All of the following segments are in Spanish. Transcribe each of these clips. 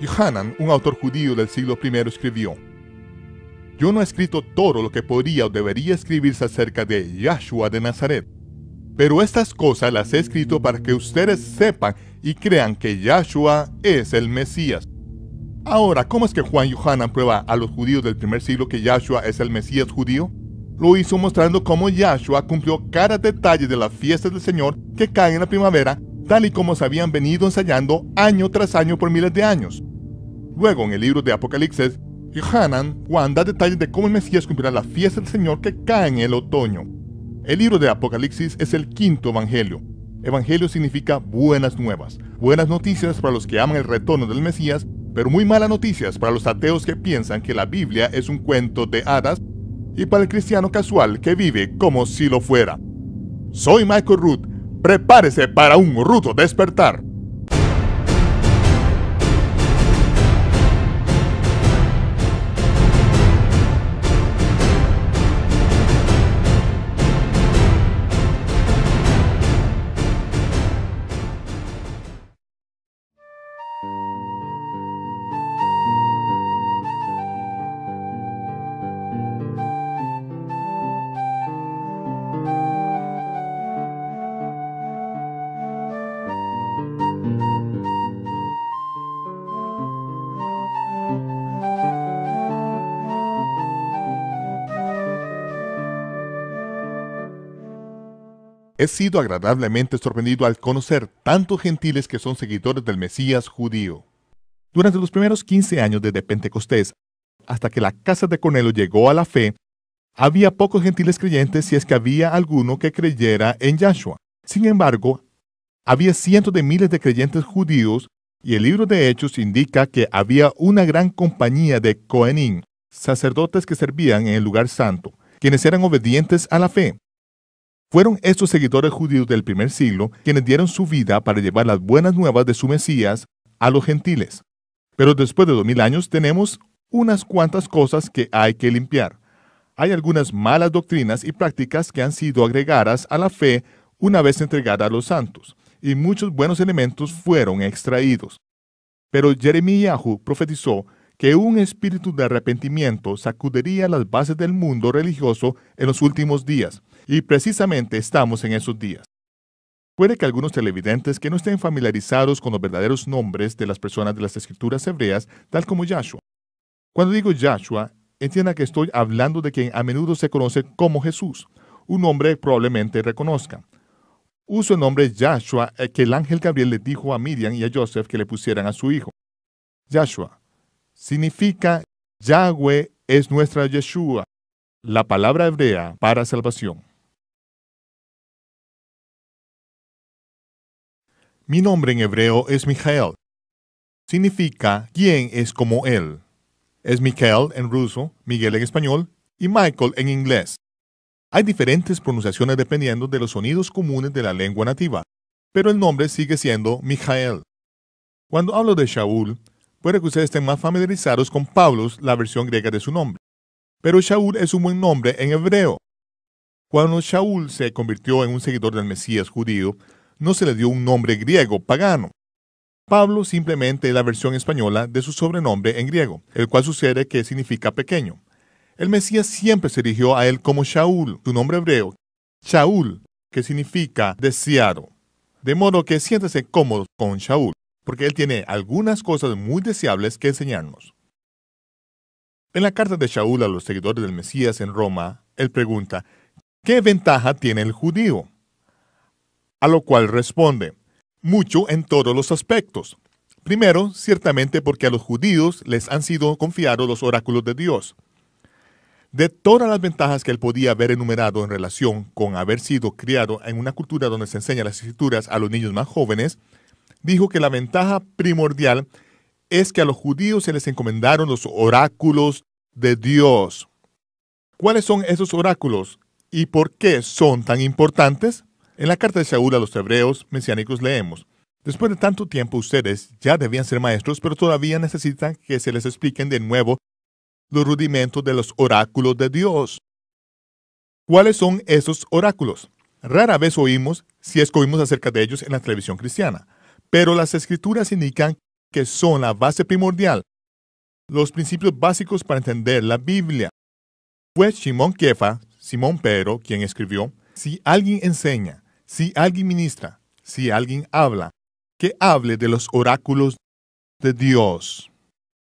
Yohanan, un autor judío del siglo I, escribió, Yo no he escrito todo lo que podría o debería escribirse acerca de Yahshua de Nazaret, pero estas cosas las he escrito para que ustedes sepan y crean que Yahshua es el Mesías. Ahora, ¿cómo es que Juan Yohanan prueba a los judíos del primer siglo que Yahshua es el Mesías judío? Lo hizo mostrando cómo Yahshua cumplió cada detalle de las fiesta del Señor que cae en la primavera, tal y como se habían venido ensayando año tras año por miles de años. Luego, en el libro de Apocalipsis, Johanan, Juan da detalles de cómo el Mesías cumplirá la fiesta del Señor que cae en el otoño. El libro de Apocalipsis es el quinto evangelio. Evangelio significa buenas nuevas, buenas noticias para los que aman el retorno del Mesías, pero muy malas noticias para los ateos que piensan que la Biblia es un cuento de hadas y para el cristiano casual que vive como si lo fuera. Soy Michael Ruth, prepárese para un rudo despertar. He sido agradablemente sorprendido al conocer tantos gentiles que son seguidores del Mesías judío. Durante los primeros 15 años desde Pentecostés, hasta que la casa de Cornelio llegó a la fe, había pocos gentiles creyentes si es que había alguno que creyera en Yahshua. Sin embargo, había cientos de miles de creyentes judíos y el libro de Hechos indica que había una gran compañía de Cohenim, sacerdotes que servían en el lugar santo, quienes eran obedientes a la fe. Fueron estos seguidores judíos del primer siglo quienes dieron su vida para llevar las buenas nuevas de su Mesías a los gentiles. Pero después de dos mil años tenemos unas cuantas cosas que hay que limpiar. Hay algunas malas doctrinas y prácticas que han sido agregadas a la fe una vez entregada a los santos, y muchos buenos elementos fueron extraídos. Pero Jeremías profetizó que un espíritu de arrepentimiento sacudiría las bases del mundo religioso en los últimos días, y precisamente estamos en esos días. Puede que algunos televidentes que no estén familiarizados con los verdaderos nombres de las personas de las escrituras hebreas, tal como Yahshua. Cuando digo Yahshua, entienda que estoy hablando de quien a menudo se conoce como Jesús, un nombre probablemente reconozcan. Uso el nombre Yahshua eh, que el ángel Gabriel le dijo a Miriam y a Joseph que le pusieran a su hijo. Yahshua significa Yahweh es nuestra Yeshua, la palabra hebrea para salvación. Mi nombre en hebreo es Mijael. Significa ¿Quién es como él. Es Michael en ruso, Miguel en español y Michael en inglés. Hay diferentes pronunciaciones dependiendo de los sonidos comunes de la lengua nativa, pero el nombre sigue siendo Mijael. Cuando hablo de Shaul, puede que ustedes estén más familiarizados con Pablos, la versión griega de su nombre. Pero Shaul es un buen nombre en hebreo. Cuando Shaul se convirtió en un seguidor del Mesías judío, no se le dio un nombre griego pagano. Pablo simplemente es la versión española de su sobrenombre en griego, el cual sucede que significa pequeño. El Mesías siempre se dirigió a él como Shaul, su nombre hebreo, Shaul, que significa deseado. De modo que siéntese cómodo con Shaul, porque él tiene algunas cosas muy deseables que enseñarnos. En la carta de Shaul a los seguidores del Mesías en Roma, él pregunta, ¿qué ventaja tiene el judío? A lo cual responde, mucho en todos los aspectos. Primero, ciertamente porque a los judíos les han sido confiados los oráculos de Dios. De todas las ventajas que él podía haber enumerado en relación con haber sido criado en una cultura donde se enseñan las escrituras a los niños más jóvenes, dijo que la ventaja primordial es que a los judíos se les encomendaron los oráculos de Dios. ¿Cuáles son esos oráculos y por qué son tan importantes? En la carta de Saúl a los hebreos mesiánicos leemos, Después de tanto tiempo ustedes ya debían ser maestros, pero todavía necesitan que se les expliquen de nuevo los rudimentos de los oráculos de Dios. ¿Cuáles son esos oráculos? Rara vez oímos si escogimos acerca de ellos en la televisión cristiana, pero las escrituras indican que son la base primordial, los principios básicos para entender la Biblia. Fue pues Simón Kefa, Simón Pedro, quien escribió, si alguien enseña si alguien ministra, si alguien habla, que hable de los oráculos de Dios.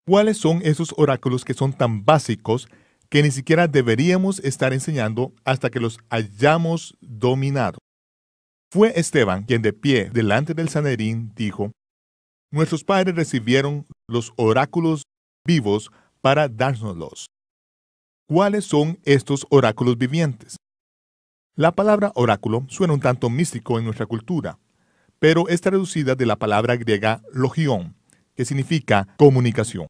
¿Cuáles son esos oráculos que son tan básicos que ni siquiera deberíamos estar enseñando hasta que los hayamos dominado? Fue Esteban quien de pie delante del sanerín dijo, Nuestros padres recibieron los oráculos vivos para dárnoslos. ¿Cuáles son estos oráculos vivientes? La palabra oráculo suena un tanto místico en nuestra cultura, pero está reducida de la palabra griega logión, que significa comunicación.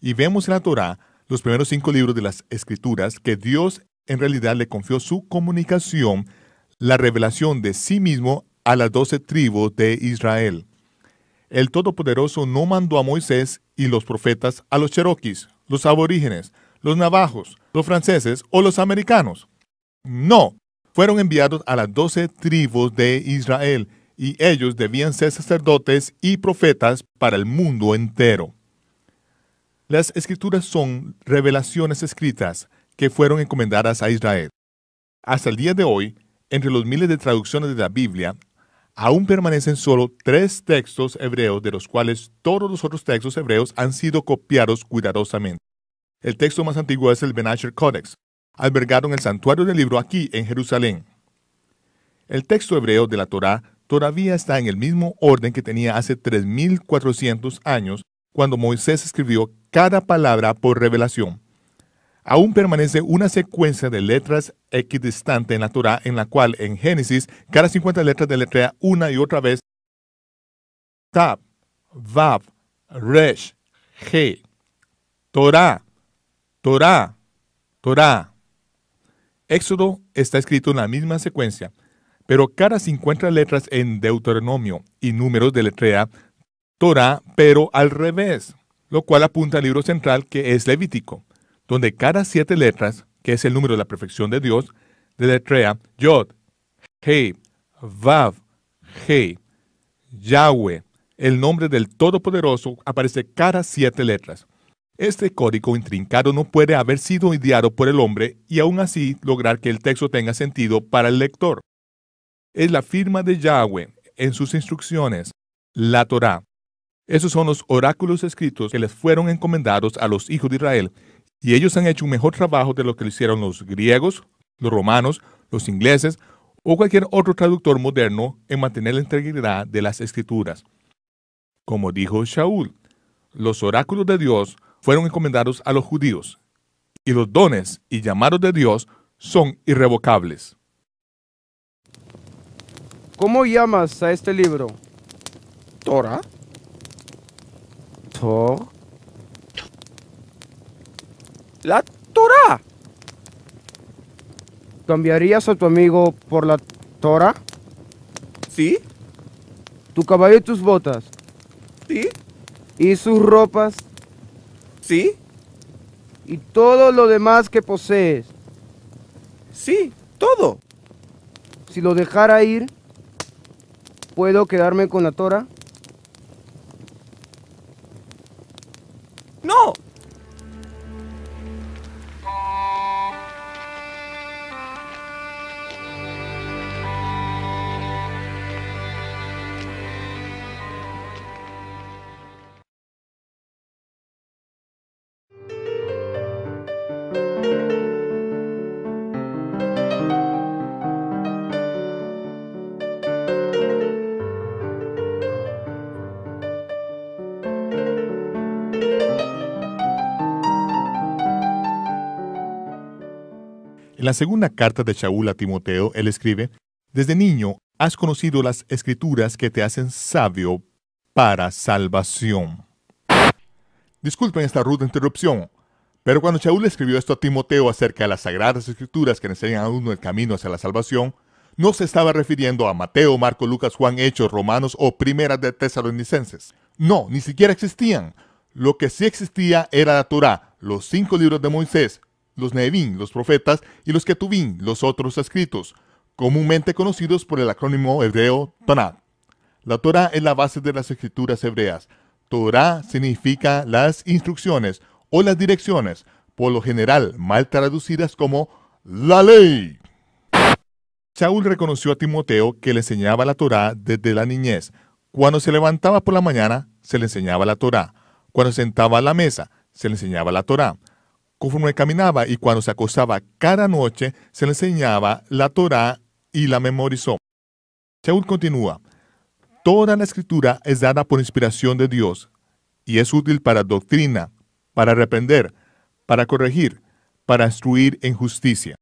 Y vemos en la Torá, los primeros cinco libros de las Escrituras, que Dios en realidad le confió su comunicación, la revelación de sí mismo a las doce tribus de Israel. El Todopoderoso no mandó a Moisés y los profetas a los cheroquis, los aborígenes, los navajos, los franceses o los americanos. No, fueron enviados a las doce tribus de Israel, y ellos debían ser sacerdotes y profetas para el mundo entero. Las escrituras son revelaciones escritas que fueron encomendadas a Israel. Hasta el día de hoy, entre los miles de traducciones de la Biblia, aún permanecen solo tres textos hebreos de los cuales todos los otros textos hebreos han sido copiados cuidadosamente. El texto más antiguo es el Ben Codex, albergaron el santuario del libro aquí en Jerusalén. El texto hebreo de la Torá todavía está en el mismo orden que tenía hace 3.400 años cuando Moisés escribió cada palabra por revelación. Aún permanece una secuencia de letras equidistante en la Torá en la cual en Génesis cada 50 letras deletrea una y otra vez Tab, Vav, Resh, He, Torá, Torá, Torá. Éxodo está escrito en la misma secuencia, pero cada 50 letras en Deuteronomio y números de letrea Torah, pero al revés, lo cual apunta al libro central que es Levítico, donde cada siete letras, que es el número de la perfección de Dios, de deletrea Yod, He, Vav, He, Yahweh. El nombre del Todopoderoso aparece cada siete letras. Este código intrincado no puede haber sido ideado por el hombre y aún así lograr que el texto tenga sentido para el lector. Es la firma de Yahweh en sus instrucciones, la Torá. Esos son los oráculos escritos que les fueron encomendados a los hijos de Israel, y ellos han hecho un mejor trabajo de lo que lo hicieron los griegos, los romanos, los ingleses o cualquier otro traductor moderno en mantener la integridad de las escrituras. Como dijo Shaul, los oráculos de Dios fueron encomendados a los judíos, y los dones y llamados de Dios son irrevocables. ¿Cómo llamas a este libro? Torah. To. La Torah. ¿Cambiarías a tu amigo por la Torah? Sí. ¿Tu caballo y tus botas? Sí. ¿Y sus ropas? Sí. Y todo lo demás que posees. Sí, todo. Si lo dejara ir, ¿puedo quedarme con la Tora? En la segunda carta de Shaul a Timoteo, él escribe, Desde niño has conocido las escrituras que te hacen sabio para salvación. Disculpen esta ruda interrupción, pero cuando Shaul escribió esto a Timoteo acerca de las sagradas escrituras que enseñan a uno el camino hacia la salvación, no se estaba refiriendo a Mateo, Marco, Lucas, Juan, Hechos, Romanos o Primera de Tesalonicenses. No, ni siquiera existían. Lo que sí existía era la Torah, los cinco libros de Moisés, los Nevin, los profetas, y los Ketuvim, los otros escritos, comúnmente conocidos por el acrónimo hebreo Torah. La Torah es la base de las escrituras hebreas. Torah significa las instrucciones o las direcciones, por lo general mal traducidas como la ley. Saúl reconoció a Timoteo que le enseñaba la Torá desde la niñez. Cuando se levantaba por la mañana, se le enseñaba la Torá. Cuando sentaba a la mesa, se le enseñaba la Torá conforme caminaba y cuando se acostaba cada noche, se le enseñaba la Torá y la memorizó. Shaul continúa, toda la escritura es dada por inspiración de Dios y es útil para doctrina, para reprender, para corregir, para instruir en justicia.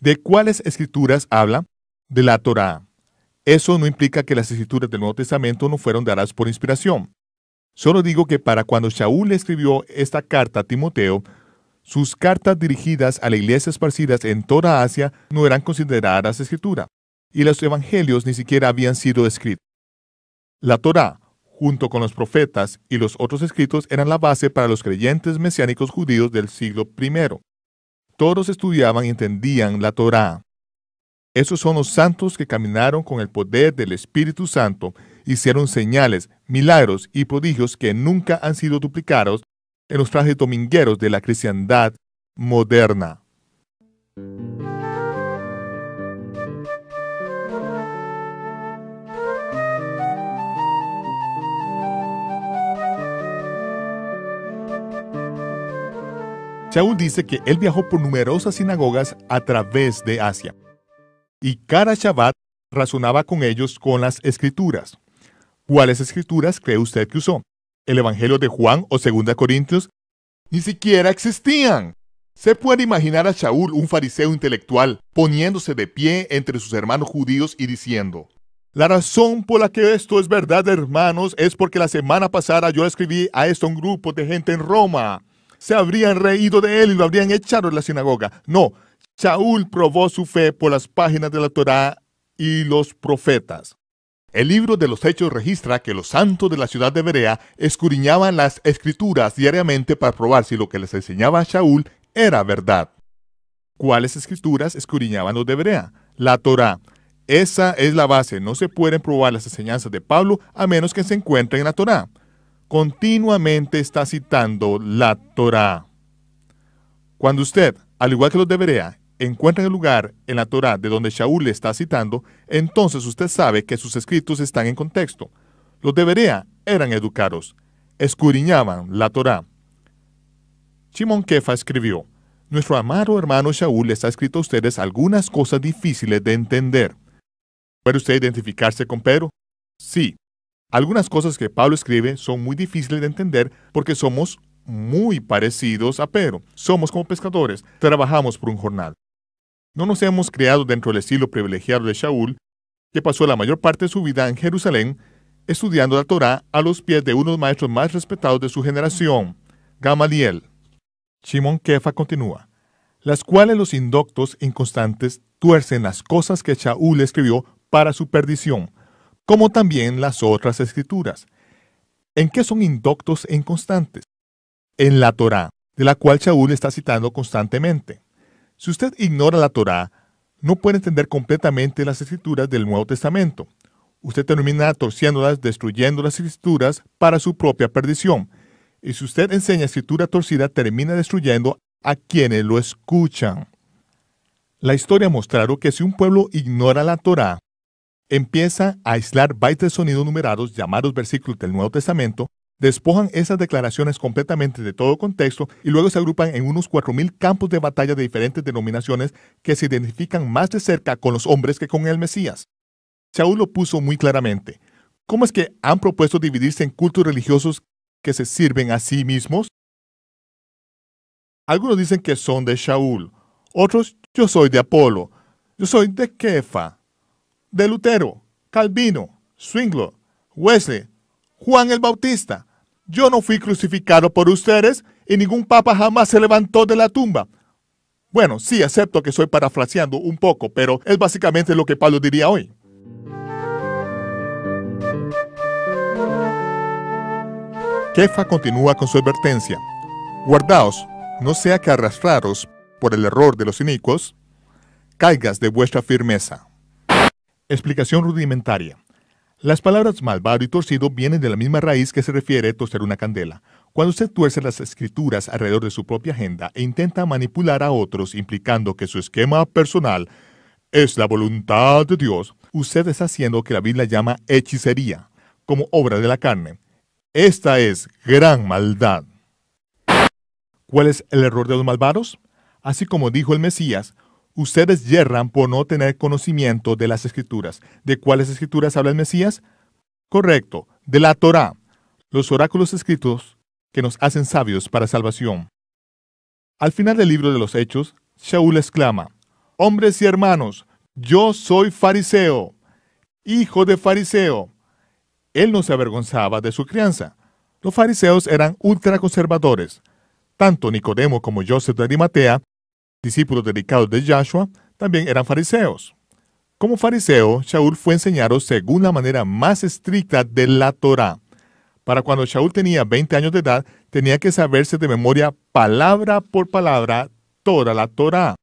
¿De cuáles escrituras habla? De la Torá. Eso no implica que las escrituras del Nuevo Testamento no fueron dadas por inspiración. Solo digo que para cuando Shaul escribió esta carta a Timoteo, sus cartas dirigidas a la iglesia esparcidas en toda Asia no eran consideradas escritura, y los evangelios ni siquiera habían sido escritos. La Torá, junto con los profetas y los otros escritos, eran la base para los creyentes mesiánicos judíos del siglo I. Todos estudiaban y entendían la Torá. Esos son los santos que caminaron con el poder del Espíritu Santo, hicieron señales, milagros y prodigios que nunca han sido duplicados en los trajes domingueros de la cristiandad moderna. Shaul dice que él viajó por numerosas sinagogas a través de Asia, y cada Shabbat razonaba con ellos con las escrituras. ¿Cuáles escrituras cree usted que usó? el Evangelio de Juan o 2 Corintios, ni siquiera existían. ¿Se puede imaginar a Shaul, un fariseo intelectual, poniéndose de pie entre sus hermanos judíos y diciendo, la razón por la que esto es verdad, hermanos, es porque la semana pasada yo escribí a esto un grupo de gente en Roma. Se habrían reído de él y lo habrían echado de la sinagoga. No, Shaul probó su fe por las páginas de la Torá y los profetas. El libro de los Hechos registra que los santos de la ciudad de Berea escudriñaban las escrituras diariamente para probar si lo que les enseñaba Shaul era verdad. ¿Cuáles escrituras escudriñaban los de Berea? La Torá. Esa es la base, no se pueden probar las enseñanzas de Pablo a menos que se encuentren en la Torá. Continuamente está citando la Torá. Cuando usted, al igual que los de Berea, encuentra el lugar en la Torá de donde Shaul le está citando, entonces usted sabe que sus escritos están en contexto. Los de Berea eran educados, escudriñaban la Torá. Shimon Kefa escribió, Nuestro amado hermano Shaul les ha escrito a ustedes algunas cosas difíciles de entender. ¿Puede usted identificarse con Pedro? Sí. Algunas cosas que Pablo escribe son muy difíciles de entender porque somos muy parecidos a Pedro. Somos como pescadores, trabajamos por un jornal. No nos hemos creado dentro del estilo privilegiado de Shaul, que pasó la mayor parte de su vida en Jerusalén estudiando la Torá a los pies de uno de los maestros más respetados de su generación, Gamaliel. Shimon Kefa continúa, las cuales los indoctos inconstantes tuercen las cosas que Shaul escribió para su perdición, como también las otras escrituras. ¿En qué son indoctos e inconstantes? En la Torá, de la cual Shaul está citando constantemente. Si usted ignora la Torá, no puede entender completamente las escrituras del Nuevo Testamento. Usted termina torciéndolas, destruyendo las escrituras para su propia perdición. Y si usted enseña escritura torcida, termina destruyendo a quienes lo escuchan. La historia mostrado que si un pueblo ignora la Torá, empieza a aislar bytes de sonido numerados llamados versículos del Nuevo Testamento despojan esas declaraciones completamente de todo contexto y luego se agrupan en unos 4.000 campos de batalla de diferentes denominaciones que se identifican más de cerca con los hombres que con el Mesías. Saúl lo puso muy claramente. ¿Cómo es que han propuesto dividirse en cultos religiosos que se sirven a sí mismos? Algunos dicen que son de Shaul, otros yo soy de Apolo, yo soy de Kefa, de Lutero, Calvino, Swinglo, Wesley, Juan el Bautista, yo no fui crucificado por ustedes y ningún papa jamás se levantó de la tumba. Bueno, sí, acepto que estoy parafraseando un poco, pero es básicamente lo que Pablo diría hoy. Kefa continúa con su advertencia. Guardaos, no sea que arrastraros por el error de los inicuos, caigas de vuestra firmeza. Explicación rudimentaria. Las palabras malvado y torcido vienen de la misma raíz que se refiere a torcer una candela. Cuando usted tuerce las escrituras alrededor de su propia agenda e intenta manipular a otros implicando que su esquema personal es la voluntad de Dios, usted está haciendo que la Biblia llama hechicería, como obra de la carne. Esta es gran maldad. ¿Cuál es el error de los malvados? Así como dijo el Mesías, ustedes yerran por no tener conocimiento de las escrituras. ¿De cuáles escrituras habla el Mesías? Correcto, de la Torá, los oráculos escritos que nos hacen sabios para salvación. Al final del libro de los Hechos, Shaul exclama, Hombres y hermanos, yo soy fariseo, hijo de fariseo. Él no se avergonzaba de su crianza. Los fariseos eran ultraconservadores. Tanto Nicodemo como Joseph de Arimatea discípulos dedicados de Joshua, también eran fariseos. Como fariseo, Shaul fue enseñado según la manera más estricta de la Torá. Para cuando Shaul tenía 20 años de edad, tenía que saberse de memoria palabra por palabra toda la Torá,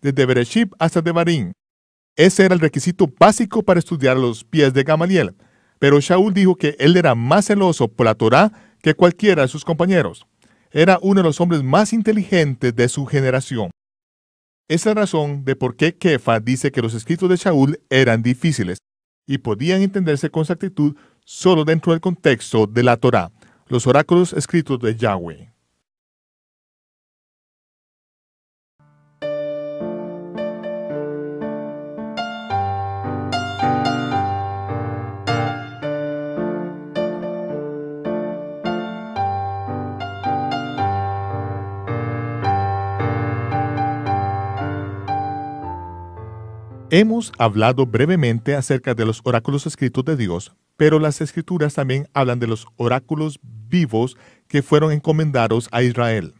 desde Bereshit hasta Devarim. Ese era el requisito básico para estudiar los pies de Gamaliel, pero Shaul dijo que él era más celoso por la Torá que cualquiera de sus compañeros. Era uno de los hombres más inteligentes de su generación. Esa es la razón de por qué Kefa dice que los escritos de Shaul eran difíciles y podían entenderse con exactitud solo dentro del contexto de la Torá, los oráculos escritos de Yahweh. Hemos hablado brevemente acerca de los oráculos escritos de Dios, pero las escrituras también hablan de los oráculos vivos que fueron encomendados a Israel.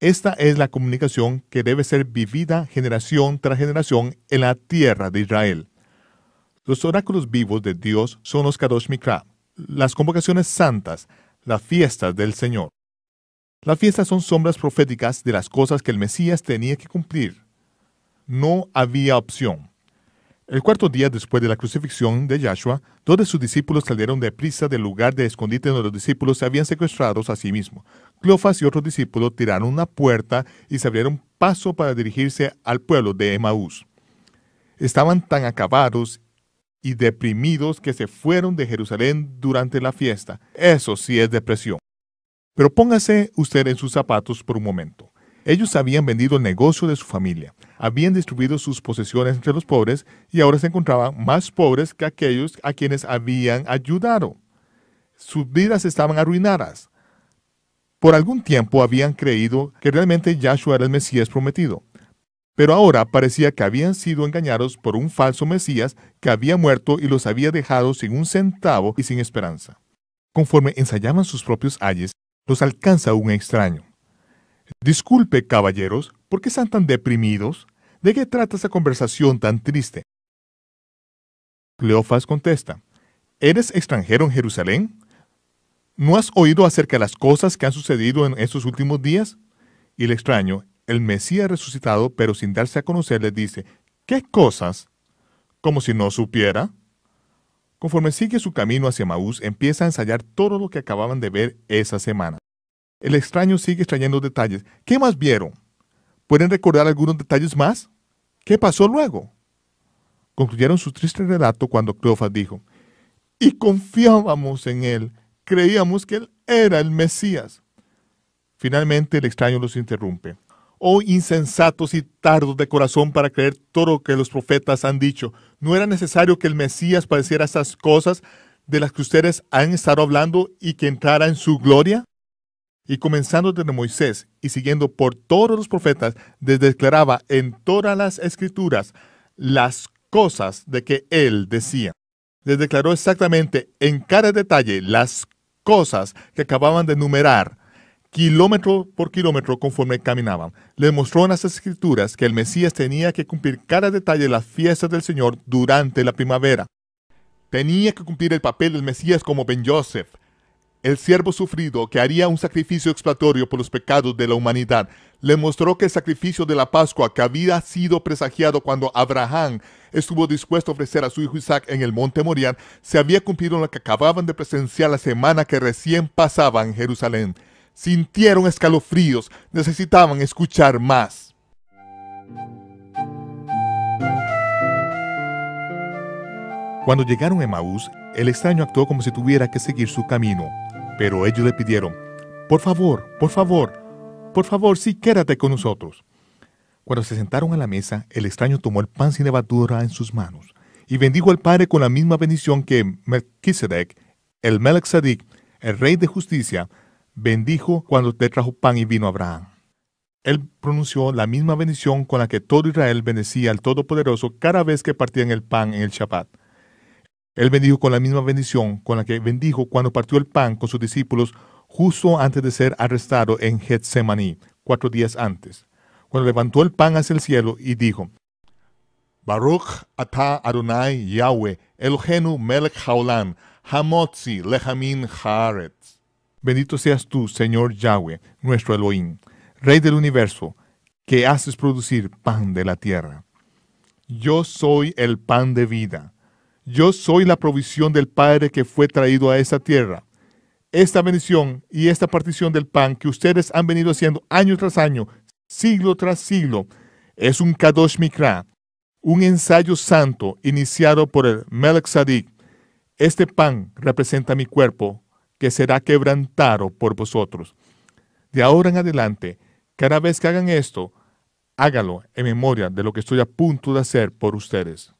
Esta es la comunicación que debe ser vivida generación tras generación en la tierra de Israel. Los oráculos vivos de Dios son los Kadosh Mikra, las convocaciones santas, las fiestas del Señor. Las fiestas son sombras proféticas de las cosas que el Mesías tenía que cumplir no había opción. El cuarto día después de la crucifixión de Yahshua, dos de sus discípulos salieron de prisa del lugar de escondite donde los discípulos se habían secuestrado a sí mismos. Clofas y otros discípulos tiraron una puerta y se abrieron paso para dirigirse al pueblo de Emaús. Estaban tan acabados y deprimidos que se fueron de Jerusalén durante la fiesta. Eso sí es depresión. Pero póngase usted en sus zapatos por un momento. Ellos habían vendido el negocio de su familia, habían distribuido sus posesiones entre los pobres y ahora se encontraban más pobres que aquellos a quienes habían ayudado. Sus vidas estaban arruinadas. Por algún tiempo habían creído que realmente Yahshua era el Mesías prometido, pero ahora parecía que habían sido engañados por un falso Mesías que había muerto y los había dejado sin un centavo y sin esperanza. Conforme ensayaban sus propios ayes, los alcanza un extraño. Disculpe, caballeros, ¿por qué están tan deprimidos? ¿De qué trata esa conversación tan triste? Cleofas contesta, ¿eres extranjero en Jerusalén? ¿No has oído acerca de las cosas que han sucedido en estos últimos días? Y el extraño, el Mesías resucitado, pero sin darse a conocer, le dice, ¿qué cosas? Como si no supiera. Conforme sigue su camino hacia Maús, empieza a ensayar todo lo que acababan de ver esa semana. El extraño sigue extrañando detalles. ¿Qué más vieron? ¿Pueden recordar algunos detalles más? ¿Qué pasó luego? Concluyeron su triste relato cuando Cleofas dijo, y confiábamos en él, creíamos que él era el Mesías. Finalmente el extraño los interrumpe. Oh insensatos y tardos de corazón para creer todo lo que los profetas han dicho. No era necesario que el Mesías padeciera esas cosas de las que ustedes han estado hablando y que entrara en su gloria y comenzando desde Moisés y siguiendo por todos los profetas, les declaraba en todas las escrituras las cosas de que él decía. Les declaró exactamente en cada detalle las cosas que acababan de enumerar, kilómetro por kilómetro conforme caminaban. Les mostró en las escrituras que el Mesías tenía que cumplir cada detalle de las fiestas del Señor durante la primavera. Tenía que cumplir el papel del Mesías como Ben Joseph, el siervo sufrido que haría un sacrificio expiatorio por los pecados de la humanidad, le mostró que el sacrificio de la Pascua que había sido presagiado cuando Abraham estuvo dispuesto a ofrecer a su hijo Isaac en el monte Morián, se había cumplido en lo que acababan de presenciar la semana que recién pasaba en Jerusalén. Sintieron escalofríos, necesitaban escuchar más. Cuando llegaron a Maús, el extraño actuó como si tuviera que seguir su camino, pero ellos le pidieron, por favor, por favor, por favor, sí, quédate con nosotros. Cuando se sentaron a la mesa, el extraño tomó el pan sin levadura en sus manos y bendijo al Padre con la misma bendición que Melchizedek, el Melchizedek, el Rey de Justicia, bendijo cuando te trajo pan y vino a Abraham. Él pronunció la misma bendición con la que todo Israel bendecía al Todopoderoso cada vez que partían el pan en el Shabbat. Él bendijo con la misma bendición con la que bendijo cuando partió el pan con sus discípulos justo antes de ser arrestado en Getsemaní, cuatro días antes, cuando levantó el pan hacia el cielo y dijo, Baruch ata Adonai Yahweh, Elohenu melech haolam, hamotzi lehamin haaretz. Bendito seas tú, Señor Yahweh, nuestro Elohim, Rey del universo, que haces producir pan de la tierra. Yo soy el pan de vida. Yo soy la provisión del Padre que fue traído a esta tierra. Esta bendición y esta partición del pan que ustedes han venido haciendo año tras año, siglo tras siglo, es un Kadosh Mikra, un ensayo santo iniciado por el melek Sadik. Este pan representa mi cuerpo, que será quebrantado por vosotros. De ahora en adelante, cada vez que hagan esto, hágalo en memoria de lo que estoy a punto de hacer por ustedes.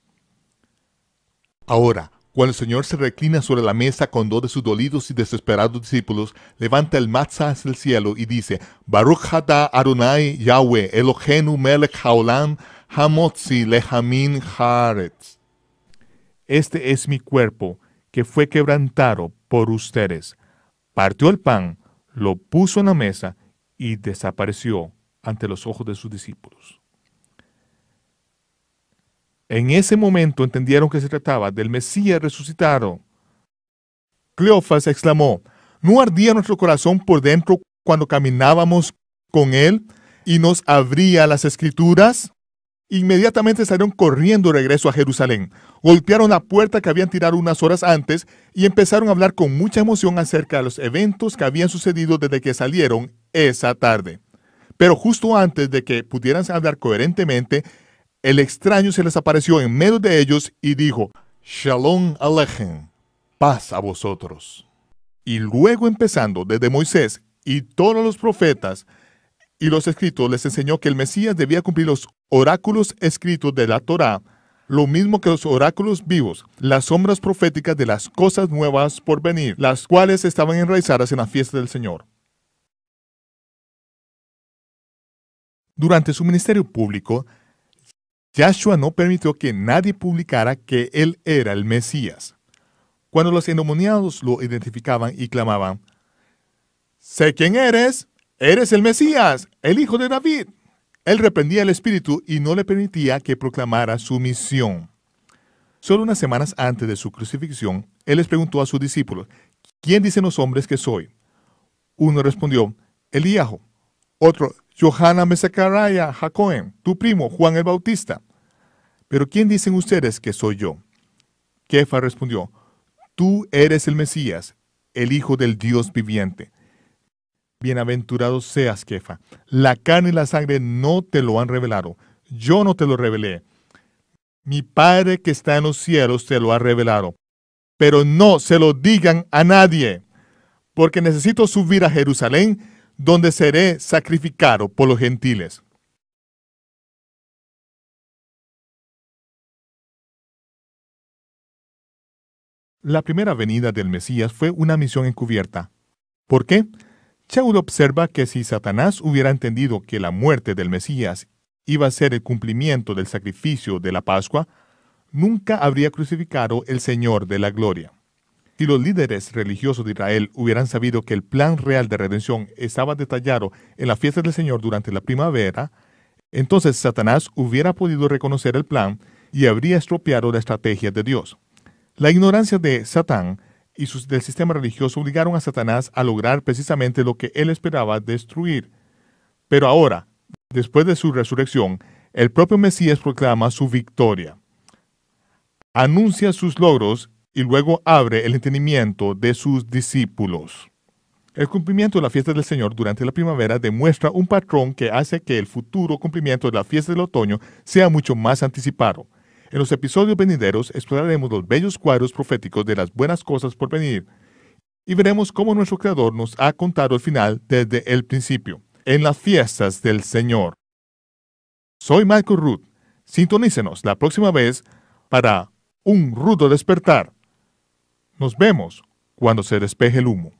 Ahora, cuando el Señor se reclina sobre la mesa con dos de sus dolidos y desesperados discípulos, levanta el matzah hacia el cielo y dice, Baruch hata Arunai Yahweh Elohenu melech haolam hamotzi lehamin haaretz. Este es mi cuerpo, que fue quebrantado por ustedes. Partió el pan, lo puso en la mesa y desapareció ante los ojos de sus discípulos. En ese momento entendieron que se trataba del Mesías resucitado. Cleofas exclamó, ¿no ardía nuestro corazón por dentro cuando caminábamos con él y nos abría las escrituras? Inmediatamente salieron corriendo regreso a Jerusalén, golpearon la puerta que habían tirado unas horas antes y empezaron a hablar con mucha emoción acerca de los eventos que habían sucedido desde que salieron esa tarde. Pero justo antes de que pudieran hablar coherentemente, el extraño se les apareció en medio de ellos y dijo, Shalom Alejem, paz a vosotros. Y luego empezando desde Moisés y todos los profetas y los escritos les enseñó que el Mesías debía cumplir los oráculos escritos de la Torá, lo mismo que los oráculos vivos, las sombras proféticas de las cosas nuevas por venir, las cuales estaban enraizadas en la fiesta del Señor. Durante su ministerio público, Yahshua no permitió que nadie publicara que él era el Mesías. Cuando los endemoniados lo identificaban y clamaban, Sé quién eres, eres el Mesías, el hijo de David. Él reprendía el espíritu y no le permitía que proclamara su misión. Solo unas semanas antes de su crucifixión, él les preguntó a sus discípulos, ¿quién dicen los hombres que soy? Uno respondió, Elíajo. Otro, Johanna Mesecaraya Jacoen, tu primo, Juan el Bautista. Pero ¿quién dicen ustedes que soy yo? Kefa respondió, Tú eres el Mesías, el Hijo del Dios viviente. Bienaventurado seas, Kefa. La carne y la sangre no te lo han revelado. Yo no te lo revelé. Mi Padre que está en los cielos te lo ha revelado. Pero no se lo digan a nadie, porque necesito subir a Jerusalén donde seré sacrificado por los gentiles. La primera venida del Mesías fue una misión encubierta. ¿Por qué? Chaud observa que si Satanás hubiera entendido que la muerte del Mesías iba a ser el cumplimiento del sacrificio de la Pascua, nunca habría crucificado el Señor de la Gloria. Si los líderes religiosos de Israel hubieran sabido que el plan real de redención estaba detallado en la fiesta del Señor durante la primavera, entonces Satanás hubiera podido reconocer el plan y habría estropeado la estrategia de Dios. La ignorancia de Satán y del sistema religioso obligaron a Satanás a lograr precisamente lo que él esperaba destruir. Pero ahora, después de su resurrección, el propio Mesías proclama su victoria, anuncia sus logros y luego abre el entendimiento de sus discípulos. El cumplimiento de la fiesta del Señor durante la primavera demuestra un patrón que hace que el futuro cumplimiento de la fiesta del otoño sea mucho más anticipado. En los episodios venideros exploraremos los bellos cuadros proféticos de las buenas cosas por venir y veremos cómo nuestro Creador nos ha contado el final desde el principio, en las fiestas del Señor. Soy Michael Ruth. Sintonícenos la próxima vez para un rudo despertar. Nos vemos cuando se despeje el humo.